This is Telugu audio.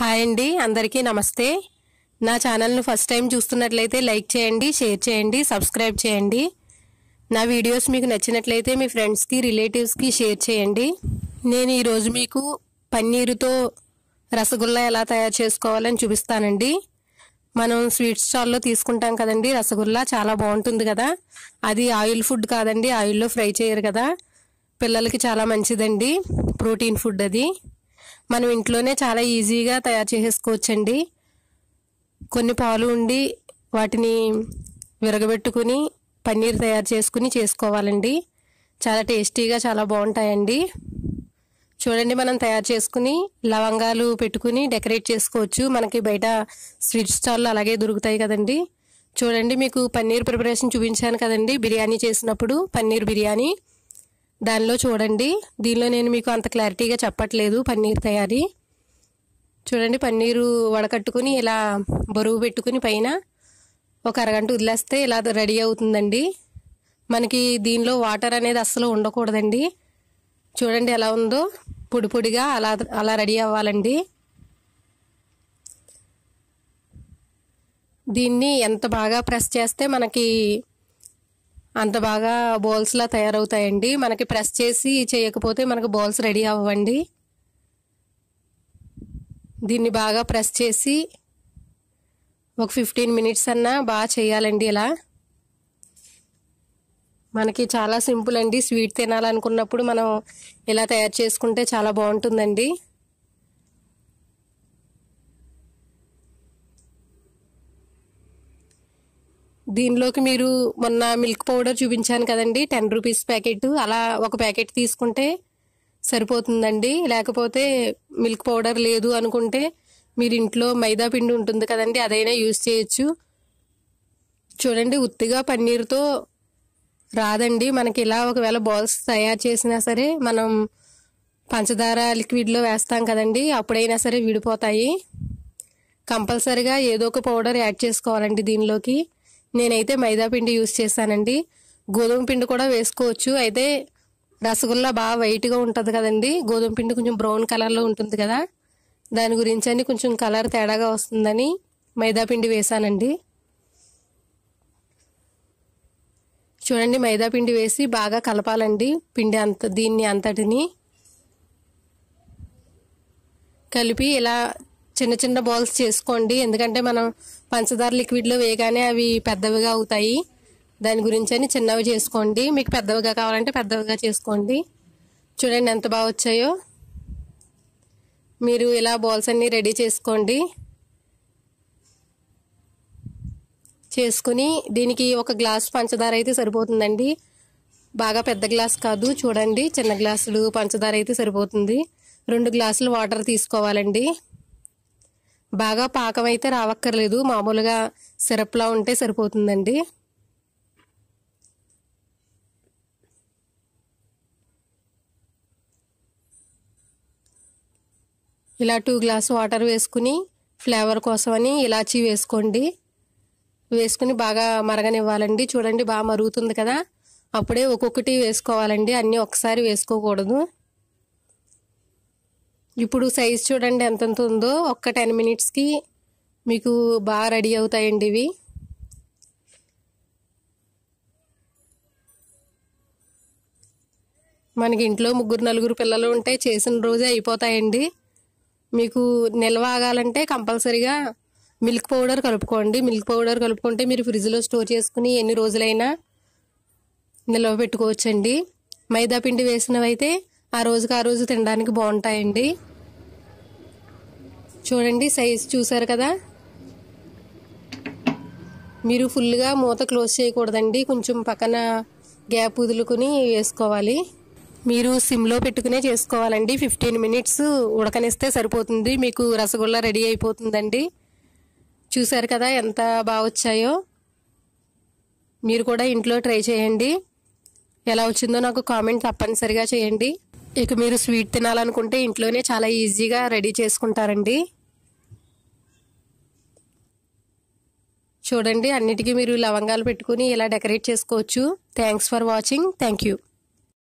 హాయ్ అండి అందరికీ నమస్తే నా ఛానల్ను ఫస్ట్ టైం చూస్తున్నట్లయితే లైక్ చేయండి షేర్ చేయండి సబ్స్క్రైబ్ చేయండి నా వీడియోస్ మీకు నచ్చినట్లయితే మీ ఫ్రెండ్స్కి రిలేటివ్స్కి షేర్ చేయండి నేను ఈరోజు మీకు పన్నీరుతో రసగుల్లా ఎలా తయారు చేసుకోవాలని చూపిస్తానండి మనం స్వీట్ స్టాల్లో తీసుకుంటాం కదండి రసగుల్లా చాలా బాగుంటుంది కదా అది ఆయిల్ ఫుడ్ కాదండి ఆయిల్లో ఫ్రై చేయరు కదా పిల్లలకి చాలా మంచిదండి ప్రోటీన్ ఫుడ్ అది మనం ఇంట్లోనే చాలా ఈజీగా తయారు చేసేసుకోవచ్చండి కొన్ని పాలు ఉండి వాటిని విరగబెట్టుకుని పన్నీర్ తయారు చేసుకుని చేసుకోవాలండి చాలా టేస్టీగా చాలా బాగుంటాయండి చూడండి మనం తయారు చేసుకుని లవంగాలు పెట్టుకుని డెకరేట్ చేసుకోవచ్చు మనకి బయట స్వీట్ స్టాల్లో అలాగే దొరుకుతాయి కదండి చూడండి మీకు పన్నీర్ ప్రిపరేషన్ చూపించాను కదండి బిర్యానీ చేసినప్పుడు పన్నీర్ బిర్యానీ దానిలో చూడండి దీనిలో నేను మీకు అంత క్లారిటీగా చెప్పట్లేదు పన్నీర్ తయారీ చూడండి పన్నీరు వడకట్టుకుని ఇలా బరువు పెట్టుకుని పైన ఒక అరగంట వదిలేస్తే ఇలా రెడీ అవుతుందండి మనకి దీనిలో వాటర్ అనేది అస్సలు ఉండకూడదండి చూడండి ఎలా ఉందో పొడి పొడిగా అలా అలా రెడీ అవ్వాలండి దీన్ని ఎంత బాగా ప్రెస్ చేస్తే మనకి అంత బాగా బౌల్స్లా తయారవుతాయండి మనకి ప్రెస్ చేసి చేయకపోతే మనకు బౌల్స్ రెడీ అవ్వండి దీన్ని బాగా ప్రెస్ చేసి ఒక ఫిఫ్టీన్ మినిట్స్ అన్నా బాగా చేయాలండి ఇలా మనకి చాలా సింపుల్ అండి స్వీట్ తినాలనుకున్నప్పుడు మనం ఇలా తయారు చేసుకుంటే చాలా బాగుంటుందండి దీనిలోకి మీరు మొన్న మిల్క్ పౌడర్ చూపించాను కదండి టెన్ రూపీస్ ప్యాకెట్ అలా ఒక ప్యాకెట్ తీసుకుంటే సరిపోతుందండి లేకపోతే మిల్క్ పౌడర్ లేదు అనుకుంటే మీరు ఇంట్లో మైదా పిండి ఉంటుంది కదండి అదైనా యూజ్ చేయొచ్చు చూడండి ఉత్తిగా పన్నీర్తో రాదండి మనకి ఇలా ఒకవేళ బాల్స్ తయారు చేసినా సరే మనం పంచదార లిక్విడ్లో వేస్తాం కదండి అప్పుడైనా సరే విడిపోతాయి కంపల్సరిగా ఏదో ఒక పౌడర్ యాడ్ చేసుకోవాలండి దీనిలోకి నేనైతే మైదాపిండి యూస్ చేశానండి గోధుమ పిండి కూడా వేసుకోవచ్చు అయితే రసగుల్లా బాగా వైట్గా ఉంటుంది కదండి గోధుమ పిండి కొంచెం బ్రౌన్ కలర్లో ఉంటుంది కదా దాని గురించి అని కొంచెం కలర్ తేడాగా వస్తుందని మైదాపిండి వేసానండి చూడండి మైదాపిండి వేసి బాగా కలపాలండి పిండి అంత దీన్ని అంతటిని కలిపి ఇలా చిన్న చిన్న బాల్స్ చేసుకోండి ఎందుకంటే మనం పంచదార లిక్విడ్లో వేయగానే అవి పెద్దవిగా అవుతాయి దాని గురించి అని చిన్నవి చేసుకోండి మీకు పెద్దవిగా కావాలంటే పెద్దవిగా చేసుకోండి చూడండి ఎంత బాగా వచ్చాయో మీరు ఇలా బాల్స్ అన్నీ రెడీ చేసుకోండి చేసుకుని దీనికి ఒక గ్లాస్ పంచదార అయితే సరిపోతుందండి బాగా పెద్ద గ్లాస్ కాదు చూడండి చిన్న గ్లాసులు పంచదార అయితే సరిపోతుంది రెండు గ్లాసులు వాటర్ తీసుకోవాలండి బాగా పాకం అయితే రావక్కర్లేదు మామూలుగా సిరప్లా ఉంటే సరిపోతుందండి ఇలా టూ గ్లాస్ వాటర్ వేసుకుని ఫ్లేవర్ కోసమని ఇలాచీ వేసుకోండి వేసుకుని బాగా మరగనివ్వాలండి చూడండి బాగా మరుగుతుంది కదా అప్పుడే ఒక్కొక్కటి వేసుకోవాలండి అన్నీ ఒకసారి వేసుకోకూడదు ఇప్పుడు సైజ్ చూడండి ఎంత ఉందో ఒక్క టెన్ మినిట్స్కి మీకు బాగా రెడీ అవుతాయండి ఇవి మనకి ఇంట్లో ముగ్గురు నలుగురు పిల్లలు ఉంటే చేసిన రోజే అయిపోతాయండి మీకు నిల్వ ఆగాలంటే కంపల్సరీగా మిల్క్ పౌడర్ కలుపుకోండి మిల్క్ పౌడర్ కలుపుకుంటే మీరు ఫ్రిడ్జ్లో స్టోర్ చేసుకుని ఎన్ని రోజులైనా నిల్వ పెట్టుకోవచ్చండి మైదా పిండి వేసినవైతే ఆ రోజుకి ఆ రోజు తినడానికి బాగుంటాయండి చూడండి సైజ్ చూసారు కదా మీరు ఫుల్గా మూత క్లోజ్ చేయకూడదండి కొంచెం పక్కన గ్యాప్ వదులుకుని వేసుకోవాలి మీరు సిమ్లో పెట్టుకునే చేసుకోవాలండి ఫిఫ్టీన్ మినిట్స్ ఉడకనిస్తే సరిపోతుంది మీకు రసగుల్లా రెడీ అయిపోతుందండి చూసారు కదా ఎంత బాగా వచ్చాయో మీరు కూడా ఇంట్లో ట్రై చేయండి ఎలా వచ్చిందో నాకు కామెంట్ తప్పనిసరిగా చేయండి ఇక మీరు స్వీట్ తినాలనుకుంటే ఇంట్లోనే చాలా ఈజీగా రెడీ చేసుకుంటారండి చూడండి అన్నిటికీ మీరు లవంగాలు పెట్టుకుని ఇలా డెకరేట్ చేసుకోవచ్చు thanks for watching thank you